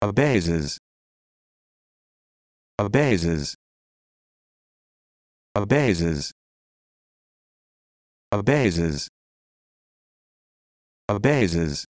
Abases. Abases. Abases. Abases. Abases.